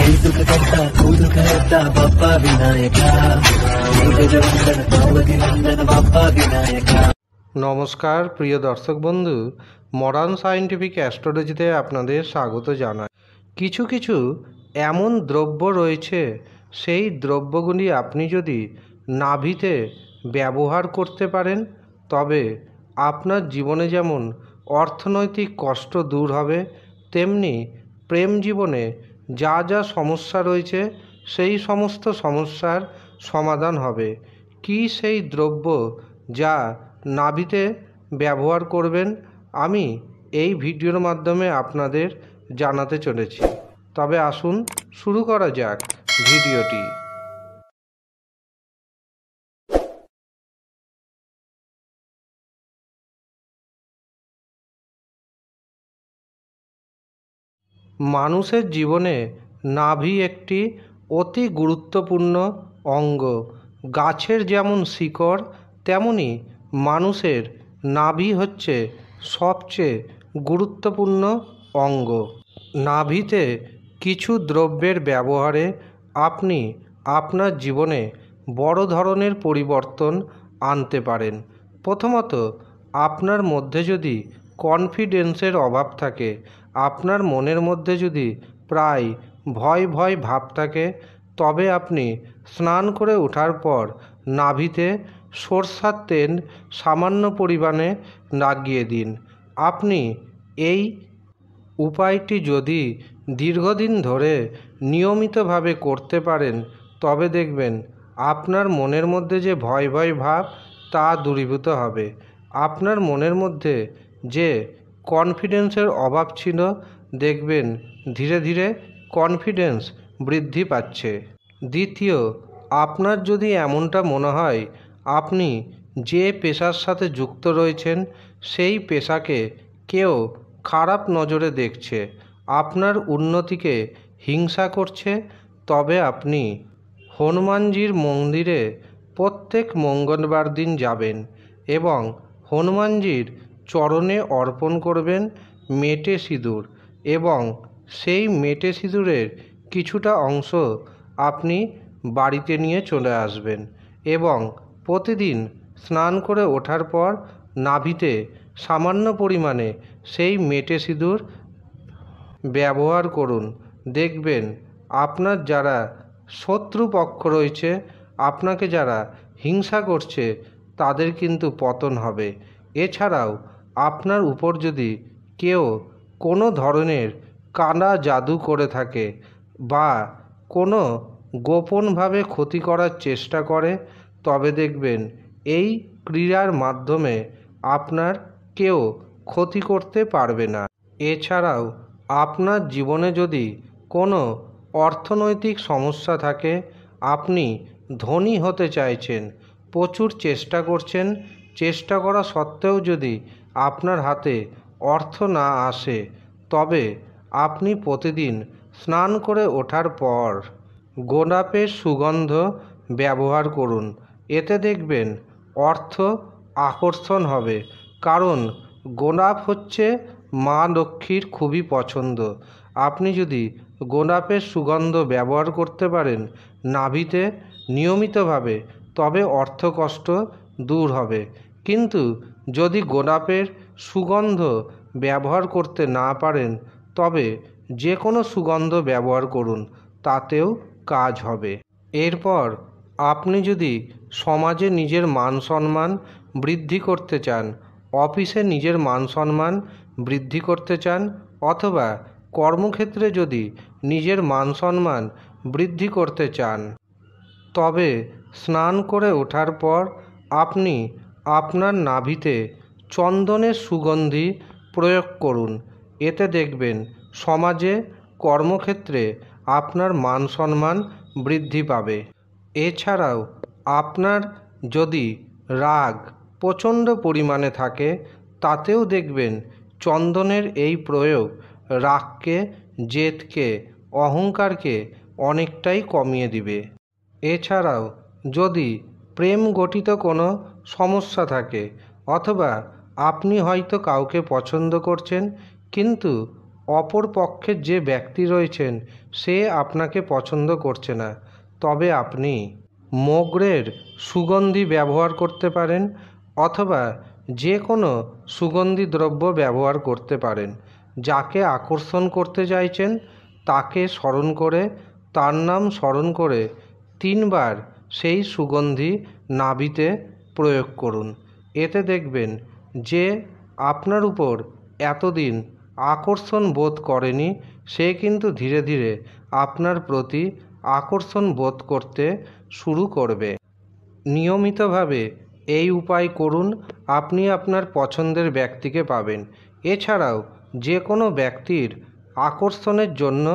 নমস্কার প্রিয় দর্শক বন্ধু মডার্ন সায়েন্টিফিক অ্যাস্ট্রোলজিতে আপনাদের স্বাগত জানাই কিছু কিছু এমন দ্রব্য রয়েছে সেই দ্রব্যগুলি আপনি যদি নাভিতে ব্যবহার করতে পারেন তবে আপনার জীবনে যেমন অর্থনৈতিক কষ্ট দূর হবে তেমনি প্রেম জীবনে যা যা সমস্যা রয়েছে সেই সমস্ত সমস্যার সমাধান হবে কি সেই দ্রব্য যা নাভিতে ব্যবহার করবেন আমি এই ভিডিওর মাধ্যমে আপনাদের জানাতে চলেছি তবে আসুন শুরু করা যাক ভিডিওটি মানুষের জীবনে নাভি একটি অতি গুরুত্বপূর্ণ অঙ্গ গাছের যেমন শিকড় তেমনি মানুষের নাভি হচ্ছে সবচেয়ে গুরুত্বপূর্ণ অঙ্গ নাভিতে কিছু দ্রব্যের ব্যবহারে আপনি আপনার জীবনে বড় ধরনের পরিবর্তন আনতে পারেন প্রথমত আপনার মধ্যে যদি কনফিডেন্সের অভাব থাকে আপনার মনের মধ্যে যদি প্রায় ভয় ভয় ভাব থাকে তবে আপনি স্নান করে ওঠার পর নাভিতে সরষার তেল সামান্য পরিমাণে লাগিয়ে দিন আপনি এই উপায়টি যদি দীর্ঘদিন ধরে নিয়মিতভাবে করতে পারেন তবে দেখবেন আপনার মনের মধ্যে যে ভয় ভয় ভাব তা দূরীভূত হবে আপনার মনের মধ্যে যে কনফিডেন্সের অভাব ছিল দেখবেন ধীরে ধীরে কনফিডেন্স বৃদ্ধি পাচ্ছে দ্বিতীয় আপনার যদি এমনটা মনে হয় আপনি যে পেশার সাথে যুক্ত রয়েছেন সেই পেশাকে কেউ খারাপ নজরে দেখছে আপনার উন্নতিকে হিংসা করছে তবে আপনি হনুমানজির মন্দিরে প্রত্যেক মঙ্গলবার দিন যাবেন এবং হনুমানজির চরণে অর্পণ করবেন মেটে সিঁদুর এবং সেই মেটে সিঁদুরের কিছুটা অংশ আপনি বাড়িতে নিয়ে চলে আসবেন এবং প্রতিদিন স্নান করে ওঠার পর নাভিতে সামান্য পরিমাণে সেই মেটে সিঁদুর ব্যবহার করুন দেখবেন আপনার যারা শত্রু পক্ষ রয়েছে আপনাকে যারা হিংসা করছে তাদের কিন্তু পতন হবে এছাড়াও আপনার উপর যদি কেউ কোনো ধরনের কানা জাদু করে থাকে বা কোনো গোপনভাবে ক্ষতি করার চেষ্টা করে তবে দেখবেন এই ক্রীড়ার মাধ্যমে আপনার কেউ ক্ষতি করতে পারবে না এছাড়াও আপনার জীবনে যদি কোনো অর্থনৈতিক সমস্যা থাকে আপনি ধনী হতে চাইছেন প্রচুর চেষ্টা করছেন চেষ্টা করা সত্ত্বেও যদি আপনার হাতে অর্থ না আসে তবে আপনি প্রতিদিন স্নান করে ওঠার পর গোলাপের সুগন্ধ ব্যবহার করুন এতে দেখবেন অর্থ আকর্ষণ হবে কারণ গোলাপ হচ্ছে মা লক্ষ্মীর খুবই পছন্দ আপনি যদি গোলাপের সুগন্ধ ব্যবহার করতে পারেন নাভিতে নিয়মিতভাবে তবে অর্থকষ্ট দূর হবে কিন্তু যদি গোলাপের সুগন্ধ ব্যবহার করতে না পারেন তবে যে কোনো সুগন্ধ ব্যবহার করুন তাতেও কাজ হবে এরপর আপনি যদি সমাজে নিজের মান সম্মান বৃদ্ধি করতে চান অফিসে নিজের মান সম্মান বৃদ্ধি করতে চান অথবা কর্মক্ষেত্রে যদি নিজের মান সম্মান বৃদ্ধি করতে চান তবে স্নান করে ওঠার পর আপনি আপনার নাভিতে চন্দনের সুগন্ধি প্রয়োগ করুন এতে দেখবেন সমাজে কর্মক্ষেত্রে আপনার মান সম্মান বৃদ্ধি পাবে এছাড়াও আপনার যদি রাগ প্রচণ্ড পরিমাণে থাকে তাতেও দেখবেন চন্দনের এই প্রয়োগ রাগকে জেদকে অহংকারকে অনেকটাই কমিয়ে দিবে এছাড়াও যদি প্রেম গঠিত কোনো সমস্যা থাকে অথবা আপনি হয়তো কাউকে পছন্দ করছেন কিন্তু অপর পক্ষের যে ব্যক্তি রয়েছেন সে আপনাকে পছন্দ করছে না তবে আপনি মোগরের সুগন্ধি ব্যবহার করতে পারেন অথবা যে কোনো সুগন্ধি দ্রব্য ব্যবহার করতে পারেন যাকে আকর্ষণ করতে চাইছেন তাকে স্মরণ করে তার নাম স্মরণ করে তিনবার সেই সুগন্ধি নাবিতে প্রয়োগ করুন এতে দেখবেন যে আপনার উপর এতদিন আকর্ষণ বোধ করেনি সে কিন্তু ধীরে ধীরে আপনার প্রতি আকর্ষণ বোধ করতে শুরু করবে নিয়মিতভাবে এই উপায় করুন আপনি আপনার পছন্দের ব্যক্তিকে পাবেন এছাড়াও যে কোনো ব্যক্তির আকর্ষণের জন্য